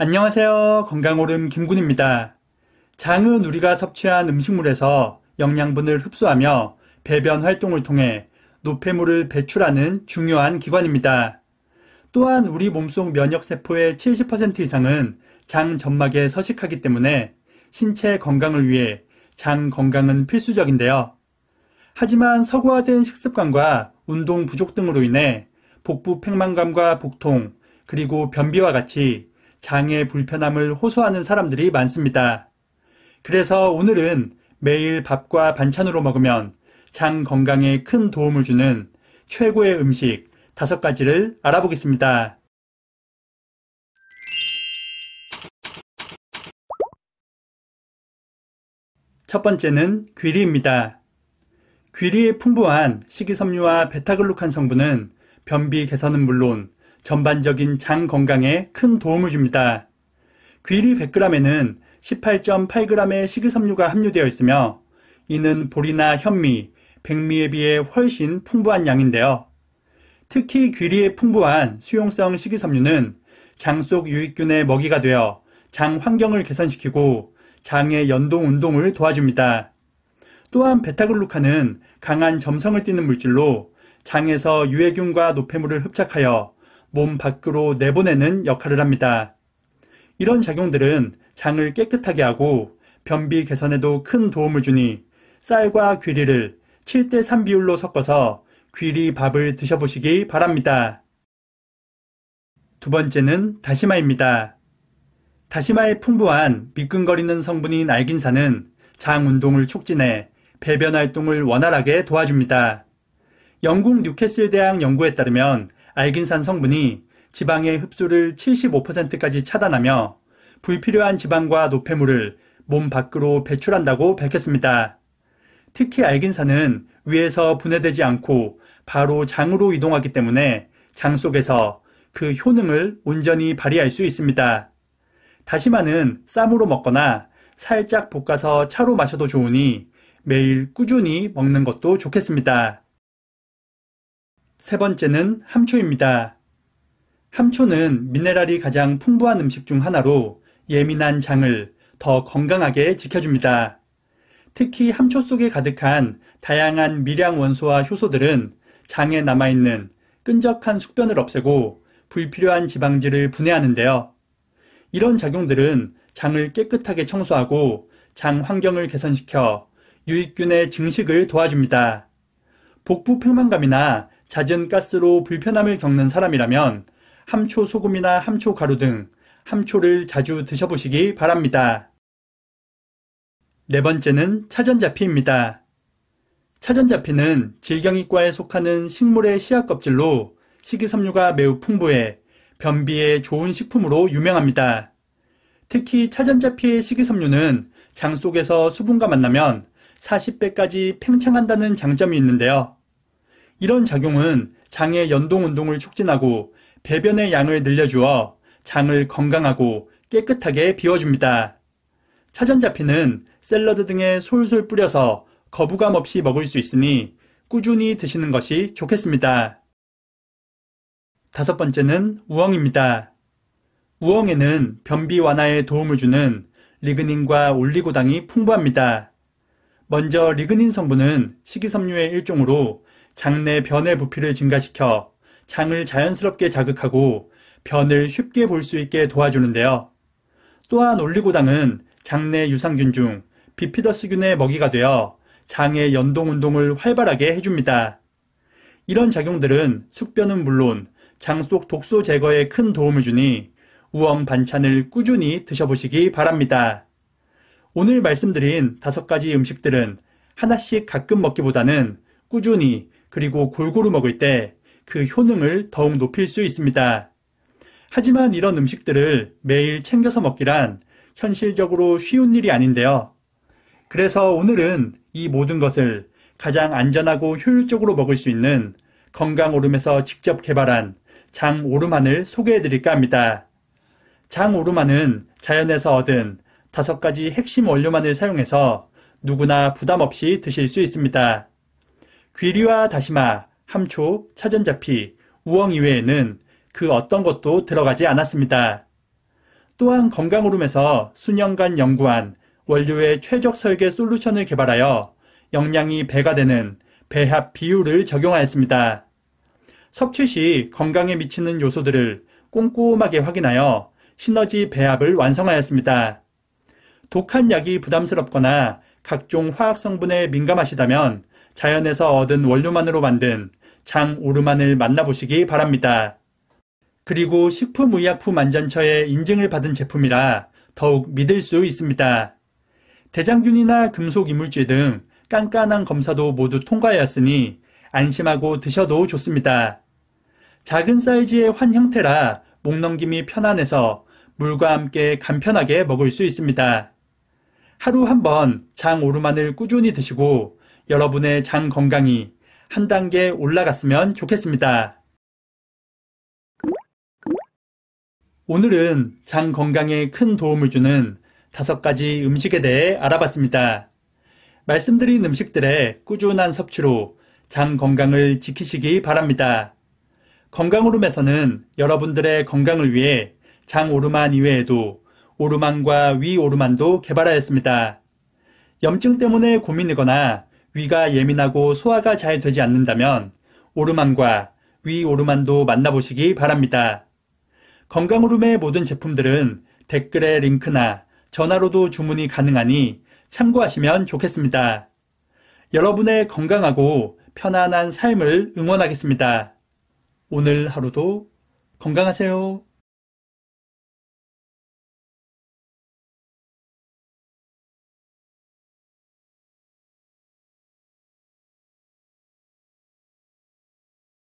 안녕하세요. 건강오름 김군입니다. 장은 우리가 섭취한 음식물에서 영양분을 흡수하며 배변 활동을 통해 노폐물을 배출하는 중요한 기관입니다. 또한 우리 몸속 면역세포의 70% 이상은 장 점막에 서식하기 때문에 신체 건강을 위해 장 건강은 필수적인데요. 하지만 서구화된 식습관과 운동 부족 등으로 인해 복부 팽만감과 복통, 그리고 변비와 같이 장의 불편함을 호소하는 사람들이 많습니다. 그래서 오늘은 매일 밥과 반찬으로 먹으면 장 건강에 큰 도움을 주는 최고의 음식 다섯 가지를 알아보겠습니다. 첫 번째는 귀리입니다. 귀리에 풍부한 식이섬유와 베타글루칸 성분은 변비 개선은 물론 전반적인 장 건강에 큰 도움을 줍니다. 귀리 100g에는 18.8g의 식이섬유가 함유되어 있으며 이는 보리나 현미, 백미에 비해 훨씬 풍부한 양인데요. 특히 귀리에 풍부한 수용성 식이섬유는 장 속 유익균의 먹이가 되어 장 환경을 개선시키고 장의 연동 운동을 도와줍니다. 또한 베타글루칸은 강한 점성을 띠는 물질로 장에서 유해균과 노폐물을 흡착하여 몸 밖으로 내보내는 역할을 합니다. 이런 작용들은 장을 깨끗하게 하고 변비 개선에도 큰 도움을 주니 쌀과 귀리를 7대3 비율로 섞어서 귀리 밥을 드셔보시기 바랍니다. 두 번째는 다시마입니다. 다시마의 풍부한 미끈거리는 성분인 알긴산은 장 운동을 촉진해 배변 활동을 원활하게 도와줍니다. 영국 뉴캐슬 대학 연구에 따르면 알긴산 성분이 지방의 흡수를 75%까지 차단하며 불필요한 지방과 노폐물을 몸 밖으로 배출한다고 밝혔습니다. 특히 알긴산은 위에서 분해되지 않고 바로 장으로 이동하기 때문에 장 속에서 그 효능을 온전히 발휘할 수 있습니다. 다시마는 쌈으로 먹거나 살짝 볶아서 차로 마셔도 좋으니 매일 꾸준히 먹는 것도 좋겠습니다. 세 번째는 함초입니다. 함초는 미네랄이 가장 풍부한 음식 중 하나로 예민한 장을 더 건강하게 지켜줍니다. 특히 함초 속에 가득한 다양한 미량 원소와 효소들은 장에 남아있는 끈적한 숙변을 없애고 불필요한 지방질을 분해하는데요. 이런 작용들은 장을 깨끗하게 청소하고 장 환경을 개선시켜 유익균의 증식을 도와줍니다. 복부 팽만감이나 잦은 가스로 불편함을 겪는 사람이라면 함초 소금이나 함초 가루 등 함초를 자주 드셔보시기 바랍니다. 네 번째는 차전자피입니다. 차전자피는 질경이과에 속하는 식물의 씨앗 껍질로 식이섬유가 매우 풍부해 변비에 좋은 식품으로 유명합니다. 특히 차전자피의 식이섬유는 장 속에서 수분과 만나면 40배까지 팽창한다는 장점이 있는데요. 이런 작용은 장의 연동 운동을 촉진하고 배변의 양을 늘려주어 장을 건강하고 깨끗하게 비워줍니다. 차전자피는 샐러드 등에 솔솔 뿌려서 거부감 없이 먹을 수 있으니 꾸준히 드시는 것이 좋겠습니다. 다섯 번째는 우엉입니다. 우엉에는 변비 완화에 도움을 주는 리그닌과 올리고당이 풍부합니다. 먼저 리그닌 성분은 식이섬유의 일종으로 장내 변의 부피를 증가시켜 장을 자연스럽게 자극하고 변을 쉽게 볼 수 있게 도와주는데요. 또한 올리고당은 장내 유산균 중 비피더스균의 먹이가 되어 장의 연동 운동을 활발하게 해줍니다. 이런 작용들은 숙변은 물론 장 속 독소 제거에 큰 도움을 주니 우엉 반찬을 꾸준히 드셔보시기 바랍니다. 오늘 말씀드린 다섯 가지 음식들은 하나씩 가끔 먹기보다는 꾸준히 그리고 골고루 먹을 때 그 효능을 더욱 높일 수 있습니다. 하지만 이런 음식들을 매일 챙겨서 먹기란 현실적으로 쉬운 일이 아닌데요. 그래서 오늘은 이 모든 것을 가장 안전하고 효율적으로 먹을 수 있는 건강오름에서 직접 개발한 장오름한을 소개해 드릴까 합니다. 장오름한은 자연에서 얻은 다섯 가지 핵심 원료만을 사용해서 누구나 부담 없이 드실 수 있습니다. 귀리와 다시마, 함초, 차전자피, 우엉 이외에는 그 어떤 것도 들어가지 않았습니다. 또한 건강오름에서 수년간 연구한 원료의 최적 설계 솔루션을 개발하여 영양이 배가 되는 배합 비율을 적용하였습니다. 섭취 시 건강에 미치는 요소들을 꼼꼼하게 확인하여 시너지 배합을 완성하였습니다. 독한 약이 부담스럽거나 각종 화학 성분에 민감하시다면 자연에서 얻은 원료만으로 만든 장 오르만을 만나보시기 바랍니다. 그리고 식품의약품 안전처의 인증을 받은 제품이라 더욱 믿을 수 있습니다. 대장균이나 금속 이물질 등 깐깐한 검사도 모두 통과하였으니 안심하고 드셔도 좋습니다. 작은 사이즈의 환 형태라 목 넘김이 편안해서 물과 함께 간편하게 먹을 수 있습니다. 하루 한 번장 오르만을 꾸준히 드시고 여러분의 장 건강이 한 단계 올라갔으면 좋겠습니다. 오늘은 장 건강에 큰 도움을 주는 다섯 가지 음식에 대해 알아봤습니다. 말씀드린 음식들의 꾸준한 섭취로 장 건강을 지키시기 바랍니다. 건강오름에서는 여러분들의 건강을 위해 장오르만 이외에도 오르만과 위오르만도 개발하였습니다. 염증 때문에 고민이거나 위가 예민하고 소화가 잘 되지 않는다면 오르만과 위오르만도 만나보시기 바랍니다. 건강오름의 모든 제품들은 댓글에 링크나 전화로도 주문이 가능하니 참고하시면 좋겠습니다. 여러분의 건강하고 편안한 삶을 응원하겠습니다. 오늘 하루도 건강하세요.